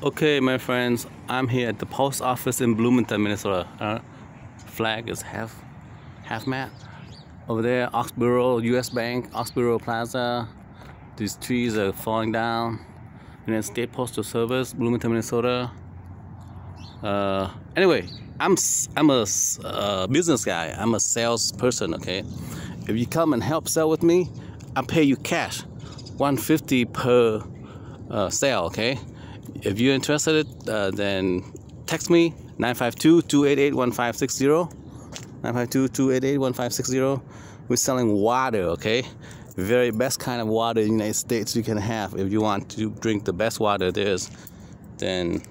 Okay, my friends, I'm here at the post office in Bloomington, Minnesota. Uh, flag is half, half mat. Over there, Oxborough, U.S. Bank, Oxborough Plaza. These trees are falling down. United States Postal Service, Bloomington, Minnesota. Uh, anyway, I'm I'm a uh, business guy. I'm a salesperson. Okay, if you come and help sell with me, I pay you cash, 150 per uh, sale. Okay if you're interested, uh, then text me 952-288-1560. 952-288-1560. We're selling water, okay? Very best kind of water in the United States you can have. If you want to drink the best water there is, then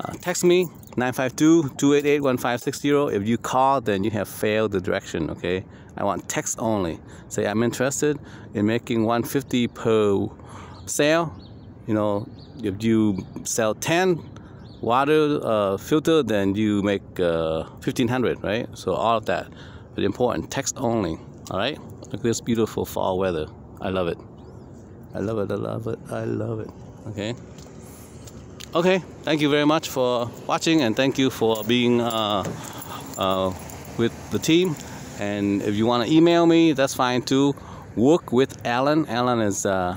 uh, text me 952-288-1560. If you call, then you have failed the direction, okay? I want text only. Say I'm interested in making 150 per sale you know if you sell 10 water uh, filter then you make uh, 1500 right so all of that but important text only all right look at this beautiful fall weather i love it i love it i love it i love it okay okay thank you very much for watching and thank you for being uh, uh with the team and if you want to email me that's fine too work with alan alan is uh,